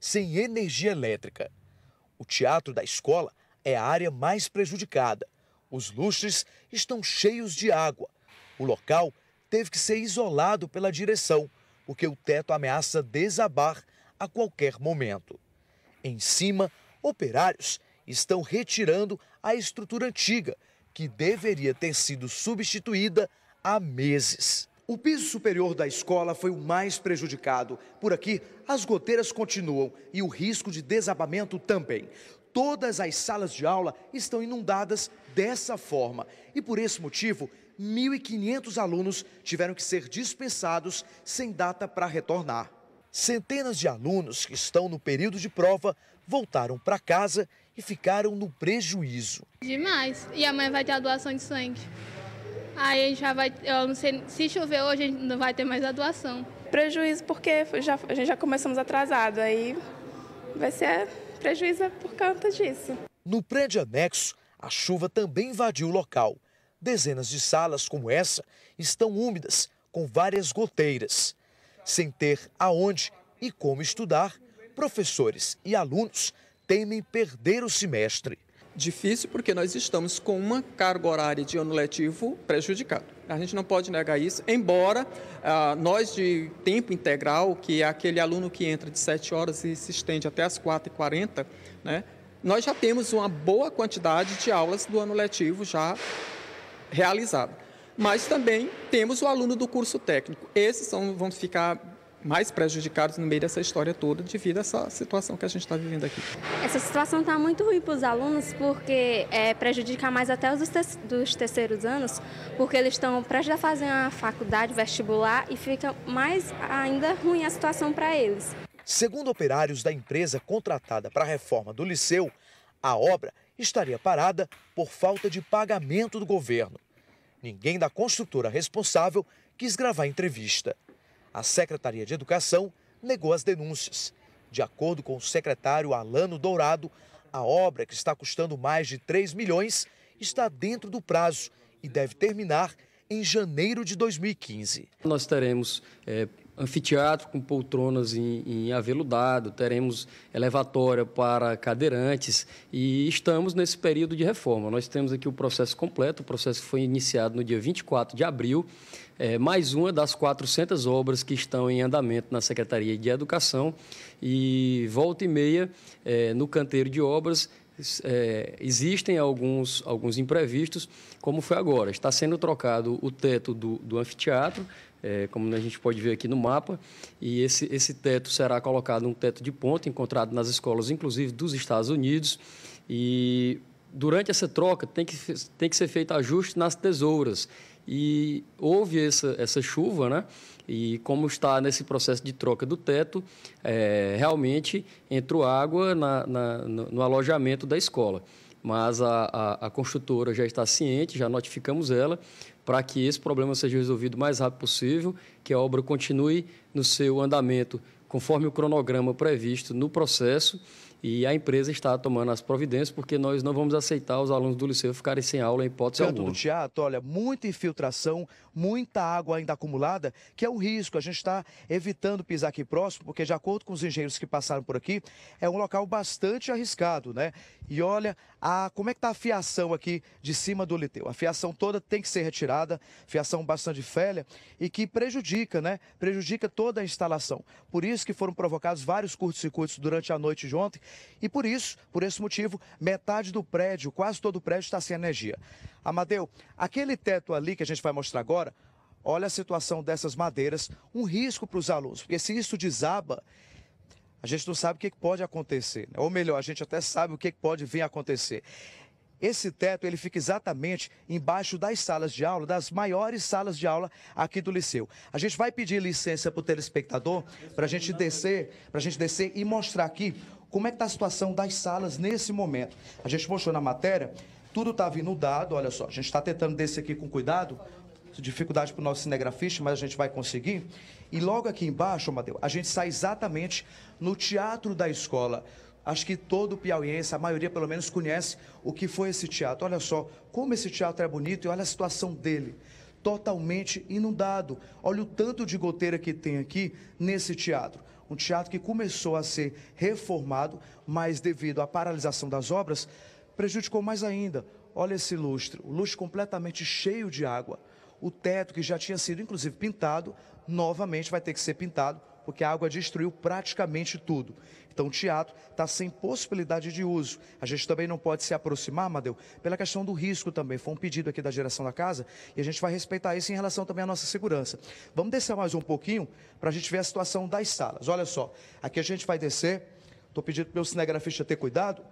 sem energia elétrica. O teatro da escola é a área mais prejudicada. Os lustres estão cheios de água. O local teve que ser isolado pela direção, porque o teto ameaça desabar a qualquer momento. Em cima, operários estão retirando a estrutura antiga, que deveria ter sido substituída há meses. O piso superior da escola foi o mais prejudicado. Por aqui, as goteiras continuam e o risco de desabamento também. Todas as salas de aula estão inundadas dessa forma e, por esse motivo, 1.500 alunos tiveram que ser dispensados sem data para retornar. Centenas de alunos que estão no período de prova voltaram para casa e ficaram no prejuízo. Demais. E amanhã vai ter a doação de sangue. Aí a gente já vai, eu não sei, se chover hoje a gente não vai ter mais a doação. Prejuízo porque já, a gente já começamos atrasado, aí vai ser prejuízo por conta disso. No prédio anexo, a chuva também invadiu o local. Dezenas de salas como essa estão úmidas, com várias goteiras. Sem ter aonde e como estudar, professores e alunos temem perder o semestre. Difícil porque nós estamos com uma carga horária de ano letivo prejudicada. A gente não pode negar isso, embora ah, nós de tempo integral, que é aquele aluno que entra de 7 horas e se estende até as 4h40, né, nós já temos uma boa quantidade de aulas do ano letivo já realizada. Mas também temos o aluno do curso técnico. Esses são, vão ficar mais prejudicados no meio dessa história toda devido a essa situação que a gente está vivendo aqui. Essa situação está muito ruim para os alunos porque é, prejudica mais até os dos, te dos terceiros anos, porque eles estão prestes a fazer a faculdade vestibular e fica mais ainda ruim a situação para eles. Segundo operários da empresa contratada para a reforma do liceu, a obra estaria parada por falta de pagamento do governo. Ninguém da construtora responsável quis gravar entrevista. A Secretaria de Educação negou as denúncias. De acordo com o secretário Alano Dourado, a obra, que está custando mais de 3 milhões, está dentro do prazo e deve terminar em janeiro de 2015. Nós teremos é anfiteatro com poltronas em, em aveludado, teremos elevatória para cadeirantes e estamos nesse período de reforma. Nós temos aqui o processo completo, o processo foi iniciado no dia 24 de abril, é, mais uma das 400 obras que estão em andamento na Secretaria de Educação e volta e meia é, no canteiro de obras é, existem alguns, alguns imprevistos, como foi agora. Está sendo trocado o teto do, do anfiteatro, é, como a gente pode ver aqui no mapa, e esse, esse teto será colocado um teto de ponta, encontrado nas escolas, inclusive dos Estados Unidos, e durante essa troca tem que, tem que ser feito ajuste nas tesouras e houve essa, essa chuva, né? E como está nesse processo de troca do teto, é, realmente entrou água na, na, no, no, alojamento da escola. Mas a, a, a, construtora já está ciente, já notificamos ela, para que esse problema seja resolvido o mais rápido possível, que a obra continue no seu andamento conforme o cronograma previsto no processo e a empresa está tomando as providências porque nós não vamos aceitar os alunos do liceu ficarem sem aula em hipótese Canto alguma. do teatro, olha, muita infiltração, muita água ainda acumulada, que é um risco. A gente está evitando pisar aqui próximo, porque de acordo com os engenheiros que passaram por aqui, é um local bastante arriscado, né? E olha, a, como é que está a fiação aqui de cima do liteu? A fiação toda tem que ser retirada, fiação bastante félia e que prejudica, né? Prejudica toda a instalação. Por isso que foram provocados vários curtos-circuitos durante a noite de ontem e por isso, por esse motivo, metade do prédio, quase todo o prédio está sem energia. Amadeu, aquele teto ali que a gente vai mostrar agora, olha a situação dessas madeiras, um risco para os alunos, porque se isso desaba, a gente não sabe o que pode acontecer, né? ou melhor, a gente até sabe o que pode vir a acontecer. Esse teto ele fica exatamente embaixo das salas de aula, das maiores salas de aula aqui do liceu. A gente vai pedir licença para o telespectador para a gente descer, para a gente descer e mostrar aqui como é que está a situação das salas nesse momento. A gente mostrou na matéria, tudo está vindo dado, olha só, a gente está tentando descer aqui com cuidado, dificuldade para o nosso cinegrafista, mas a gente vai conseguir. E logo aqui embaixo, Amadeu, a gente sai exatamente no teatro da escola. Acho que todo piauiense, a maioria pelo menos, conhece o que foi esse teatro. Olha só como esse teatro é bonito e olha a situação dele. Totalmente inundado. Olha o tanto de goteira que tem aqui nesse teatro um teatro que começou a ser reformado, mas devido à paralisação das obras, prejudicou mais ainda. Olha esse lustre, o lustre completamente cheio de água. O teto, que já tinha sido inclusive pintado, novamente vai ter que ser pintado porque a água destruiu praticamente tudo. Então o teatro está sem possibilidade de uso. A gente também não pode se aproximar, Madeu, pela questão do risco também. Foi um pedido aqui da geração da casa e a gente vai respeitar isso em relação também à nossa segurança. Vamos descer mais um pouquinho para a gente ver a situação das salas. Olha só, aqui a gente vai descer. Estou pedindo para o meu cinegrafista ter cuidado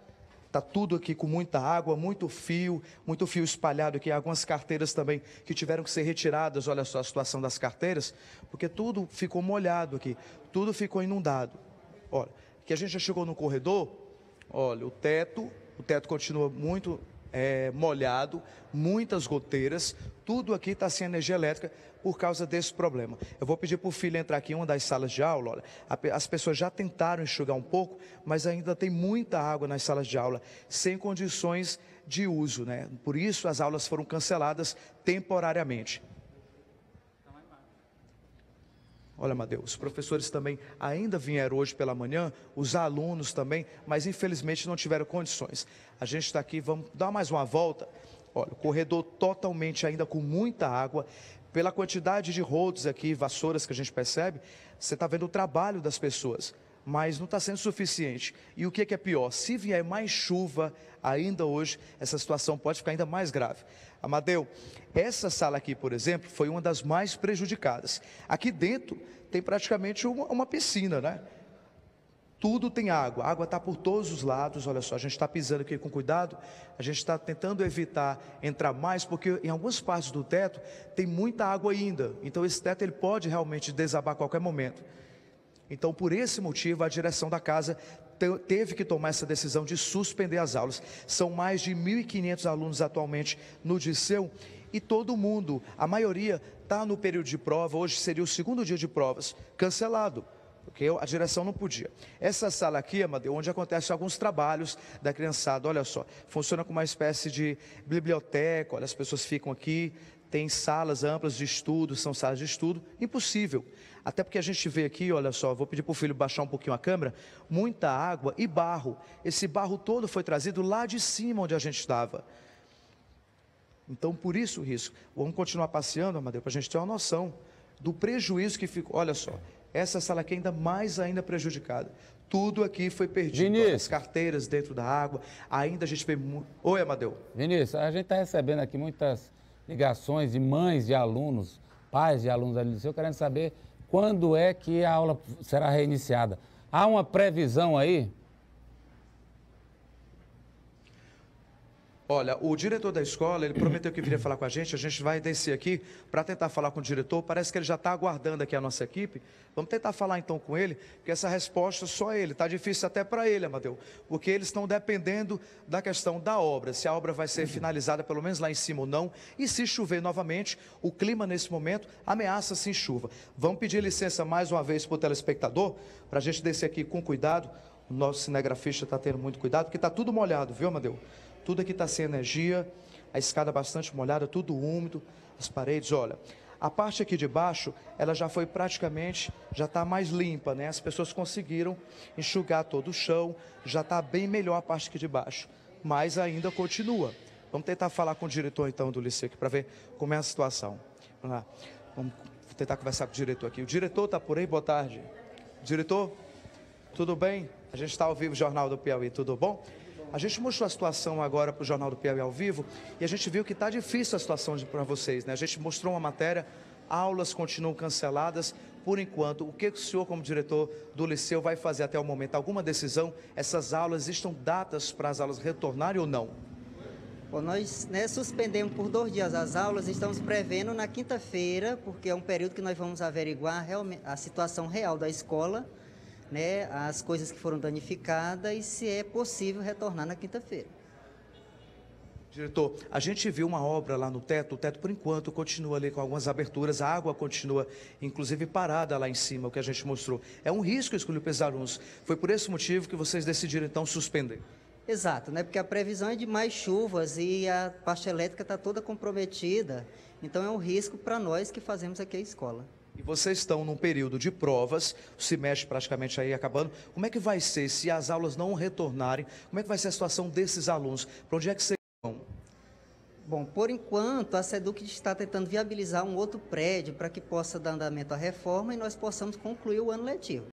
Está tudo aqui com muita água, muito fio, muito fio espalhado aqui. Algumas carteiras também que tiveram que ser retiradas. Olha só a situação das carteiras, porque tudo ficou molhado aqui, tudo ficou inundado. Olha, que a gente já chegou no corredor, olha, o teto, o teto continua muito é, molhado, muitas goteiras, tudo aqui está sem energia elétrica por causa desse problema. Eu vou pedir para o filho entrar aqui em uma das salas de aula. Olha, as pessoas já tentaram enxugar um pouco, mas ainda tem muita água nas salas de aula, sem condições de uso. Né? Por isso, as aulas foram canceladas temporariamente. Olha, Madeu, os professores também ainda vieram hoje pela manhã, os alunos também, mas infelizmente não tiveram condições. A gente está aqui, vamos dar mais uma volta. Olha, o corredor totalmente ainda com muita água. Pela quantidade de rodos aqui, vassouras que a gente percebe, você está vendo o trabalho das pessoas, mas não está sendo suficiente. E o que é, que é pior? Se vier mais chuva ainda hoje, essa situação pode ficar ainda mais grave. Amadeu, essa sala aqui, por exemplo, foi uma das mais prejudicadas. Aqui dentro tem praticamente uma, uma piscina, né? Tudo tem água, a água está por todos os lados. Olha só, a gente está pisando aqui com cuidado, a gente está tentando evitar entrar mais, porque em algumas partes do teto tem muita água ainda. Então esse teto ele pode realmente desabar a qualquer momento. Então, por esse motivo, a direção da casa teve que tomar essa decisão de suspender as aulas. São mais de 1.500 alunos atualmente no Disseu e todo mundo, a maioria, está no período de prova. Hoje seria o segundo dia de provas, cancelado porque A direção não podia. Essa sala aqui, Amadeu, onde acontecem alguns trabalhos da criançada, olha só, funciona como uma espécie de biblioteca, olha, as pessoas ficam aqui, tem salas amplas de estudo, são salas de estudo, impossível. Até porque a gente vê aqui, olha só, vou pedir para o filho baixar um pouquinho a câmera, muita água e barro. Esse barro todo foi trazido lá de cima onde a gente estava. Então, por isso o risco. Vamos continuar passeando, Amadeu, para a gente ter uma noção do prejuízo que ficou. Olha só, essa sala aqui é ainda mais ainda prejudicada. Tudo aqui foi perdido. As carteiras dentro da água. Ainda a gente vê muito. Oi, Amadeu. Vinícius, a gente está recebendo aqui muitas ligações de mães de alunos, pais de alunos do seu, querendo saber quando é que a aula será reiniciada. Há uma previsão aí? Olha, o diretor da escola, ele prometeu que viria falar com a gente, a gente vai descer aqui para tentar falar com o diretor, parece que ele já está aguardando aqui a nossa equipe, vamos tentar falar então com ele, porque essa resposta só ele, está difícil até para ele, Amadeu, porque eles estão dependendo da questão da obra, se a obra vai ser finalizada pelo menos lá em cima ou não, e se chover novamente, o clima nesse momento ameaça sim chuva. Vamos pedir licença mais uma vez para o telespectador, para a gente descer aqui com cuidado, o nosso cinegrafista está tendo muito cuidado, porque está tudo molhado, viu, Amadeu? Tudo aqui está sem energia, a escada bastante molhada, tudo úmido, as paredes, olha. A parte aqui de baixo, ela já foi praticamente, já está mais limpa, né? As pessoas conseguiram enxugar todo o chão, já está bem melhor a parte aqui de baixo. Mas ainda continua. Vamos tentar falar com o diretor então do Liceu para ver como é a situação. Vamos lá. Vamos tentar conversar com o diretor aqui. O diretor está por aí, boa tarde. Diretor, tudo bem? A gente está ao vivo, Jornal do Piauí, tudo bom? A gente mostrou a situação agora para o Jornal do Piauí ao vivo e a gente viu que está difícil a situação para vocês. Né? A gente mostrou uma matéria, aulas continuam canceladas. Por enquanto, o que o senhor, como diretor do Liceu, vai fazer até o momento? Alguma decisão? Essas aulas, estão datas para as aulas retornarem ou não? Bom, nós né, suspendemos por dois dias as aulas, estamos prevendo na quinta-feira, porque é um período que nós vamos averiguar a situação real da escola né, as coisas que foram danificadas e se é possível retornar na quinta-feira. Diretor, a gente viu uma obra lá no teto, o teto por enquanto continua ali com algumas aberturas, a água continua inclusive parada lá em cima, o que a gente mostrou. É um risco escolher pesar uns. Foi por esse motivo que vocês decidiram então suspender. Exato, né? Porque a previsão é de mais chuvas e a parte elétrica está toda comprometida. Então é um risco para nós que fazemos aqui a escola e vocês estão num período de provas, o semestre praticamente aí acabando. Como é que vai ser se as aulas não retornarem? Como é que vai ser a situação desses alunos? Para onde é que vocês vão? Bom, por enquanto, a SEDUC está tentando viabilizar um outro prédio para que possa dar andamento à reforma e nós possamos concluir o ano letivo.